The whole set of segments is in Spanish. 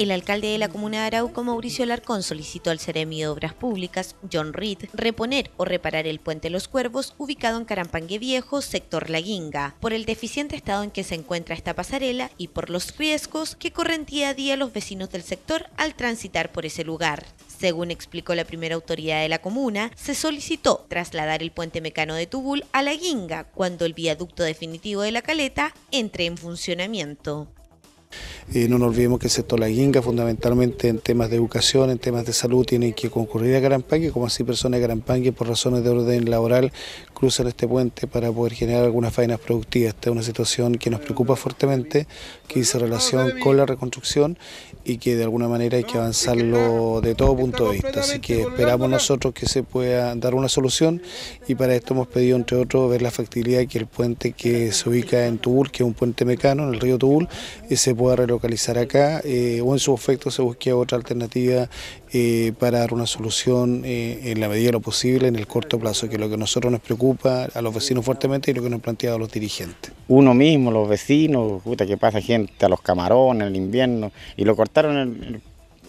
El alcalde de la comuna de Arauco, Mauricio Larcón, solicitó al seremi de Obras Públicas, John Reed, reponer o reparar el puente Los Cuervos, ubicado en Carampangue Viejo, sector La Guinga, por el deficiente estado en que se encuentra esta pasarela y por los riesgos que corren día a día los vecinos del sector al transitar por ese lugar. Según explicó la primera autoridad de la comuna, se solicitó trasladar el puente mecano de Tubul a La Guinga cuando el viaducto definitivo de la caleta entre en funcionamiento. Y no nos olvidemos que el sector La Guinga, fundamentalmente en temas de educación, en temas de salud, tiene que concurrir a gran Panque, como así personas de Panque, por razones de orden laboral cruzar este puente para poder generar algunas faenas productivas. Esta es una situación que nos preocupa fuertemente, que dice relación con la reconstrucción y que de alguna manera hay que avanzarlo de todo punto de vista. Así que esperamos nosotros que se pueda dar una solución y para esto hemos pedido, entre otros, ver la factibilidad de que el puente que se ubica en Tubul, que es un puente mecano en el río Tubul, eh, se pueda relocalizar acá eh, o en su efecto se busque otra alternativa eh, para dar una solución eh, en la medida de lo posible en el corto plazo, que es lo que a nosotros nos preocupa a los vecinos fuertemente y lo que nos han planteado los dirigentes. Uno mismo, los vecinos, puta, que pasa gente a los camarones en el invierno y lo cortaron el,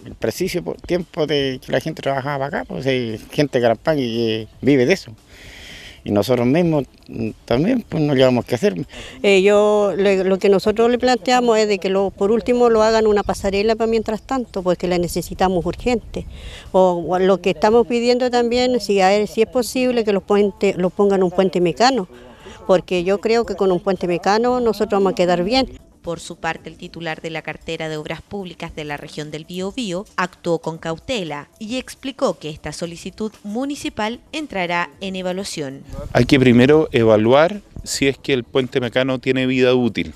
el preciso tiempo de que la gente trabajaba acá, pues hay eh, gente de y que vive de eso y nosotros mismos también pues no llevamos que hacer. Eh, yo, lo que nosotros le planteamos es de que por último lo hagan una pasarela para mientras tanto, porque pues, la necesitamos urgente. O, lo que estamos pidiendo también, si, si es posible, que los puentes lo pongan un puente mecano, porque yo creo que con un puente mecano nosotros vamos a quedar bien. Por su parte, el titular de la cartera de Obras Públicas de la región del Biobío actuó con cautela y explicó que esta solicitud municipal entrará en evaluación. Hay que primero evaluar si es que el puente mecano tiene vida útil.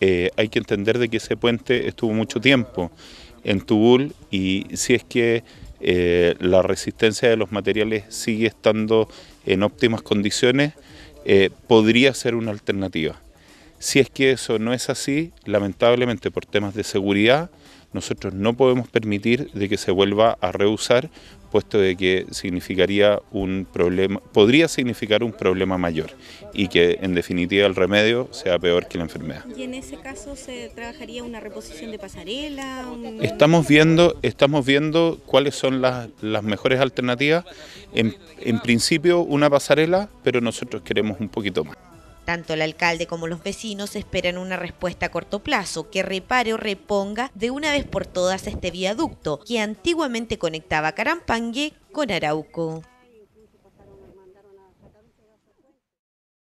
Eh, hay que entender de que ese puente estuvo mucho tiempo en Tubul y si es que eh, la resistencia de los materiales sigue estando en óptimas condiciones, eh, podría ser una alternativa. Si es que eso no es así, lamentablemente por temas de seguridad, nosotros no podemos permitir de que se vuelva a rehusar, puesto de que significaría un problema, podría significar un problema mayor y que en definitiva el remedio sea peor que la enfermedad. ¿Y en ese caso se trabajaría una reposición de pasarela? Estamos viendo, estamos viendo cuáles son las, mejores alternativas. en principio una pasarela, pero nosotros queremos un poquito más. Tanto el alcalde como los vecinos esperan una respuesta a corto plazo que repare o reponga de una vez por todas este viaducto que antiguamente conectaba Carampangue con Arauco.